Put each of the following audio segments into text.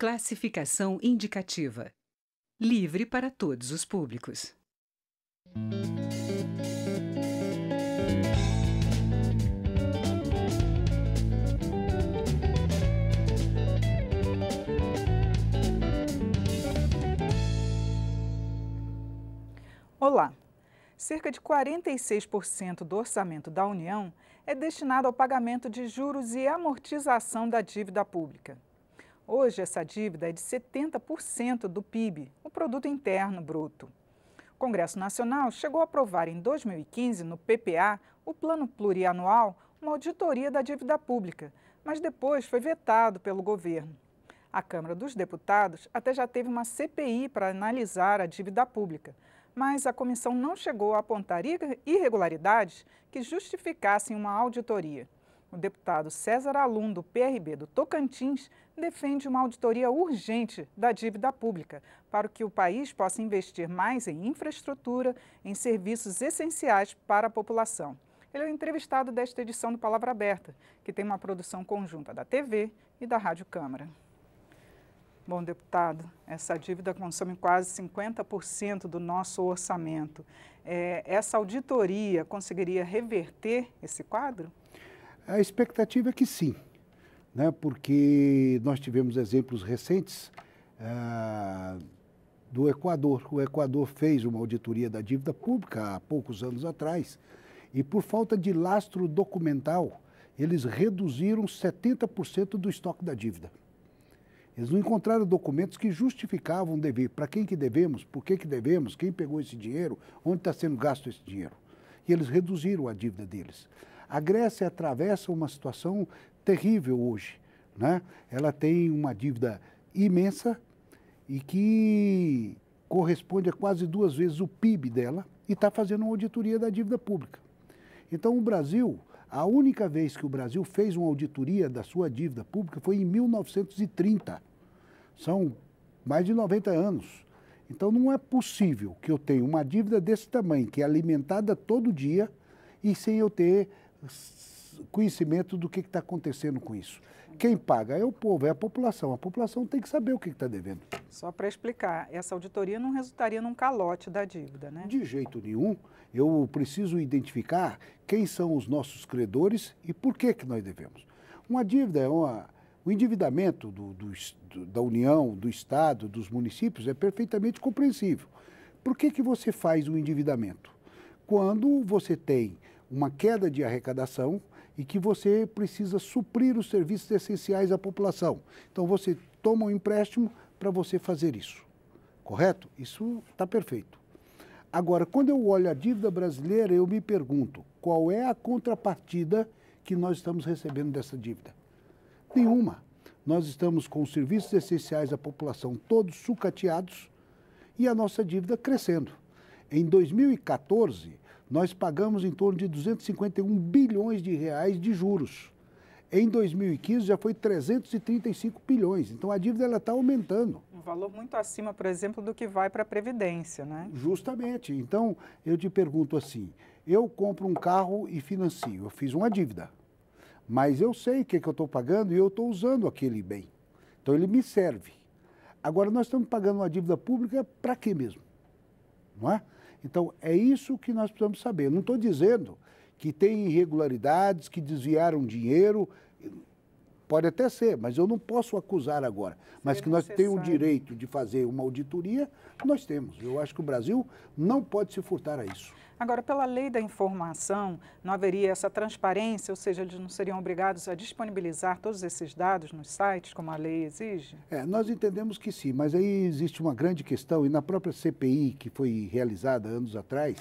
Classificação indicativa livre para todos os públicos. Olá! Cerca de 46% do orçamento da União é destinado ao pagamento de juros e amortização da dívida pública. Hoje, essa dívida é de 70% do PIB, o Produto Interno Bruto. O Congresso Nacional chegou a aprovar em 2015, no PPA, o Plano Plurianual, uma auditoria da dívida pública, mas depois foi vetado pelo governo. A Câmara dos Deputados até já teve uma CPI para analisar a dívida pública, mas a comissão não chegou a apontar irregularidades que justificassem uma auditoria. O deputado César Alum, do PRB do Tocantins, defende uma auditoria urgente da dívida pública para que o país possa investir mais em infraestrutura, em serviços essenciais para a população. Ele é o entrevistado desta edição do Palavra Aberta, que tem uma produção conjunta da TV e da Rádio Câmara. Bom, deputado, essa dívida consome quase 50% do nosso orçamento. É, essa auditoria conseguiria reverter esse quadro? A expectativa é que sim, né? porque nós tivemos exemplos recentes ah, do Equador. O Equador fez uma auditoria da dívida pública há poucos anos atrás e, por falta de lastro documental, eles reduziram 70% do estoque da dívida. Eles não encontraram documentos que justificavam dever. Para quem que devemos? Por que que devemos? Quem pegou esse dinheiro? Onde está sendo gasto esse dinheiro? E eles reduziram a dívida deles. A Grécia atravessa uma situação terrível hoje. Né? Ela tem uma dívida imensa e que corresponde a quase duas vezes o PIB dela e está fazendo uma auditoria da dívida pública. Então, o Brasil, a única vez que o Brasil fez uma auditoria da sua dívida pública foi em 1930. São mais de 90 anos. Então, não é possível que eu tenha uma dívida desse tamanho, que é alimentada todo dia, e sem eu ter conhecimento do que está acontecendo com isso. Quem paga é o povo, é a população. A população tem que saber o que está devendo. Só para explicar, essa auditoria não resultaria num calote da dívida, né? De jeito nenhum. Eu preciso identificar quem são os nossos credores e por que, que nós devemos. Uma dívida é uma. O endividamento do, do, da União, do Estado, dos municípios é perfeitamente compreensível. Por que, que você faz o endividamento? Quando você tem uma queda de arrecadação e que você precisa suprir os serviços essenciais à população. Então você toma um empréstimo para você fazer isso. Correto? Isso está perfeito. Agora, quando eu olho a dívida brasileira, eu me pergunto qual é a contrapartida que nós estamos recebendo dessa dívida? Nenhuma. Nós estamos com os serviços essenciais à população todos sucateados e a nossa dívida crescendo. Em 2014, nós pagamos em torno de 251 bilhões de reais de juros. Em 2015 já foi 335 bilhões. Então a dívida está aumentando. Um valor muito acima, por exemplo, do que vai para a Previdência, né? Justamente. Então eu te pergunto assim: eu compro um carro e financio, eu fiz uma dívida. Mas eu sei o que, é que eu estou pagando e eu estou usando aquele bem. Então ele me serve. Agora nós estamos pagando uma dívida pública para quê mesmo? Não é? Então, é isso que nós precisamos saber. Não estou dizendo que tem irregularidades, que desviaram dinheiro. Pode até ser, mas eu não posso acusar agora. Se mas que nós temos o direito de fazer uma auditoria, nós temos. Eu acho que o Brasil não pode se furtar a isso. Agora, pela lei da informação, não haveria essa transparência, ou seja, eles não seriam obrigados a disponibilizar todos esses dados nos sites, como a lei exige? É, nós entendemos que sim, mas aí existe uma grande questão, e na própria CPI, que foi realizada anos atrás,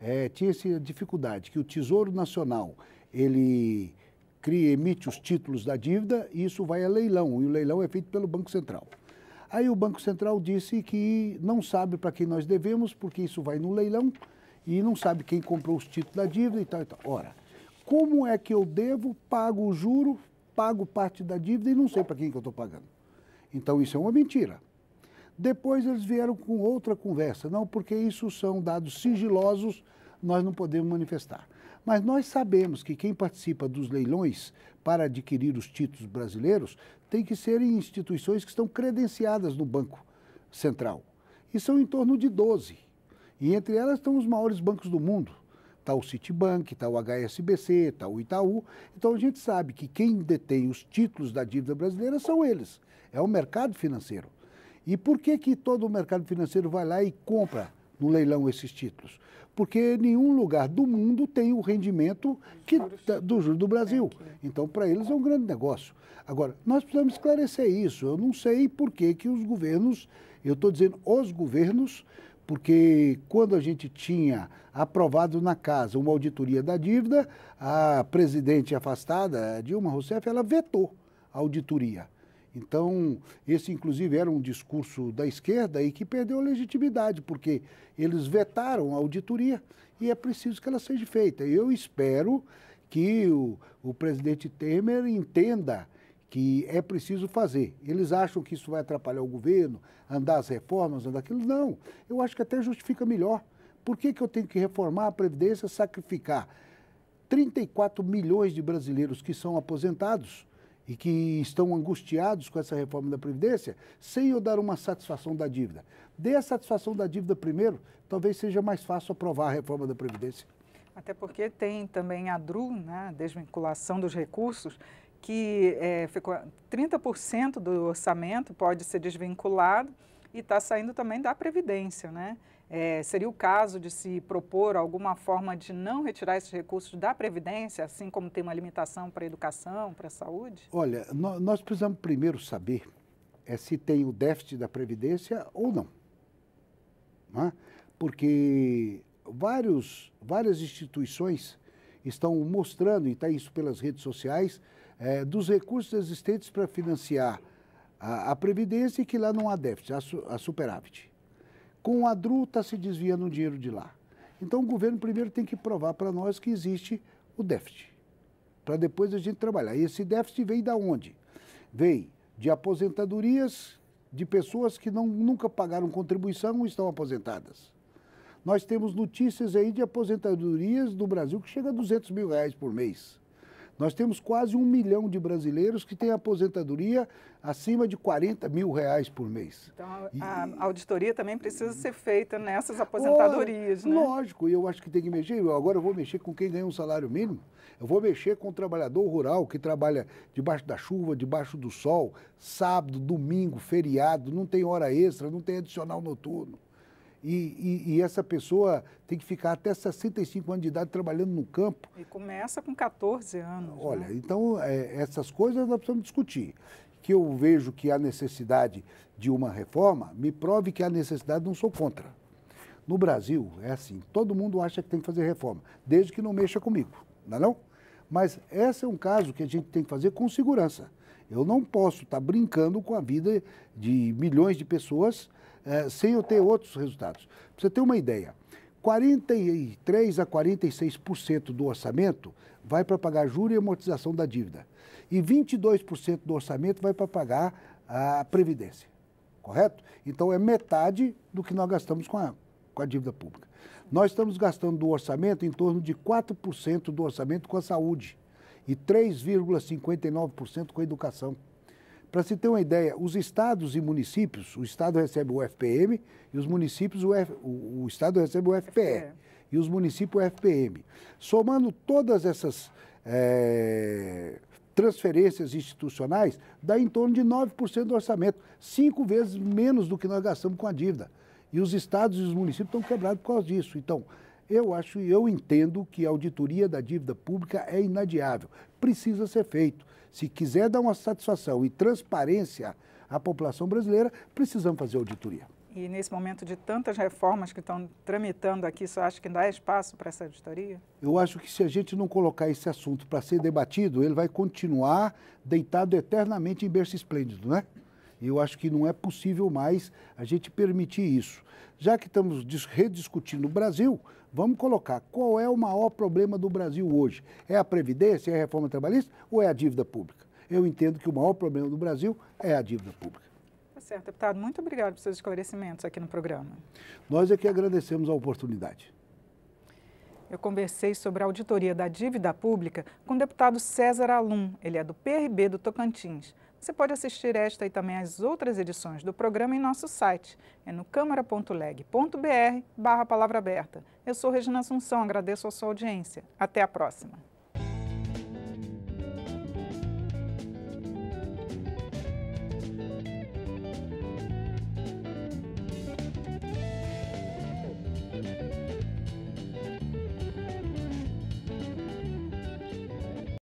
é, tinha essa dificuldade, que o Tesouro Nacional, ele cria, emite os títulos da dívida e isso vai a leilão. E o leilão é feito pelo Banco Central. Aí o Banco Central disse que não sabe para quem nós devemos, porque isso vai no leilão e não sabe quem comprou os títulos da dívida e tal e tal. Ora, como é que eu devo, pago o juro, pago parte da dívida e não sei para quem que eu estou pagando? Então isso é uma mentira. Depois eles vieram com outra conversa. Não, porque isso são dados sigilosos nós não podemos manifestar. Mas nós sabemos que quem participa dos leilões para adquirir os títulos brasileiros tem que ser em instituições que estão credenciadas no Banco Central. E são em torno de 12. E entre elas estão os maiores bancos do mundo. Está o Citibank, está o HSBC, está o Itaú. Então a gente sabe que quem detém os títulos da dívida brasileira são eles. É o mercado financeiro. E por que, que todo o mercado financeiro vai lá e compra no leilão esses títulos? porque nenhum lugar do mundo tem o rendimento que, tá, do juros do Brasil. Então, para eles é um grande negócio. Agora, nós precisamos esclarecer isso. Eu não sei por que, que os governos, eu estou dizendo os governos, porque quando a gente tinha aprovado na casa uma auditoria da dívida, a presidente afastada, Dilma Rousseff, ela vetou a auditoria. Então, esse inclusive era um discurso da esquerda e que perdeu legitimidade, porque eles vetaram a auditoria e é preciso que ela seja feita. Eu espero que o, o presidente Temer entenda que é preciso fazer. Eles acham que isso vai atrapalhar o governo, andar as reformas, andar aquilo. Não, eu acho que até justifica melhor. Por que, que eu tenho que reformar a Previdência, sacrificar 34 milhões de brasileiros que são aposentados? e que estão angustiados com essa reforma da Previdência, sem eu dar uma satisfação da dívida. Dê a satisfação da dívida primeiro, talvez seja mais fácil aprovar a reforma da Previdência. Até porque tem também a DRU, né, a desvinculação dos recursos, que é, ficou 30% do orçamento pode ser desvinculado e está saindo também da Previdência, né? É, seria o caso de se propor alguma forma de não retirar esses recursos da Previdência, assim como tem uma limitação para a educação, para a saúde? Olha, no, nós precisamos primeiro saber é, se tem o déficit da Previdência ou não. Né? Porque vários, várias instituições estão mostrando, e está isso pelas redes sociais, é, dos recursos existentes para financiar a, a, Previdência e que lá não há déficit, há, su, há superávit com a druta se desviando o dinheiro de lá. Então o governo primeiro tem que provar para nós que existe o déficit, para depois a gente trabalhar. E esse déficit vem da onde? Vem de aposentadorias de pessoas que não, nunca pagaram contribuição e estão aposentadas. Nós temos notícias aí de aposentadorias do Brasil que chega a 200 mil reais por mês. Nós temos quase um milhão de brasileiros que têm aposentadoria acima de 40 mil reais por mês. Então, a, e... a auditoria também precisa ser feita nessas aposentadorias, né? Lógico, eu acho que tem que mexer. Eu agora eu vou mexer com quem ganha um salário mínimo. Eu vou mexer com o trabalhador rural que trabalha debaixo da chuva, debaixo do sol, sábado, domingo, feriado, não tem hora extra, não tem adicional noturno. E, e, e, essa pessoa tem que ficar até 65 anos de idade trabalhando no campo. E começa com 14 anos. Né? Olha, né? então é, essas coisas nós precisamos discutir. Que eu vejo que há necessidade de uma reforma, me prove que há necessidade, não sou contra. No Brasil, é assim, todo mundo acha que tem que fazer reforma, desde que não mexa comigo, não é não? Mas esse é um caso que a gente tem que fazer com segurança. Eu não posso estar tá brincando com a vida de milhões de pessoas é, sem eu ter outros resultados. Para você ter uma ideia, 43 a 46% do orçamento vai para pagar juros e amortização da dívida. E 22% do orçamento vai para pagar a previdência. Correto? Então é metade do que nós gastamos com a, com a dívida pública. Nós estamos gastando do orçamento em torno de 4% do orçamento com a saúde e 3,59% com a educação. Para se ter uma ideia, os estados e municípios, o estado recebe o FPM e os municípios, o, F, o, o estado recebe o FPE e os municípios o FPM. Somando todas essas é, transferências institucionais, dá em torno de 9% do orçamento, cinco vezes menos do que nós gastamos com a dívida. E os estados e os municípios estão quebrados por causa disso. Então, eu acho e eu entendo que a auditoria da dívida pública é inadiável, precisa ser feito. Se quiser dar uma satisfação e transparência à população brasileira, precisamos fazer auditoria. E nesse momento de tantas reformas que estão tramitando aqui, você acha que não há espaço para essa auditoria? Eu acho que se a gente não colocar esse assunto para ser debatido, ele vai continuar deitado eternamente em berço esplêndido, né? E eu acho que não é possível mais a gente permitir isso. Já que estamos rediscutindo o Brasil, Vamos colocar qual é o maior problema do Brasil hoje? É a Previdência, é a reforma trabalhista ou é a dívida pública? Eu entendo que o maior problema do Brasil é a dívida pública. Tá certo, deputado. Muito obrigado pelos seus esclarecimentos aqui no programa. Nós é que agradecemos a oportunidade. Eu conversei sobre a auditoria da dívida pública com o deputado César Alum. Ele é do PRB do Tocantins. Você pode assistir esta e também as outras edições do programa em nosso site, é no câmara.leg.br barra palavra aberta. Eu sou Regina Assunção, agradeço a sua audiência. Até a próxima.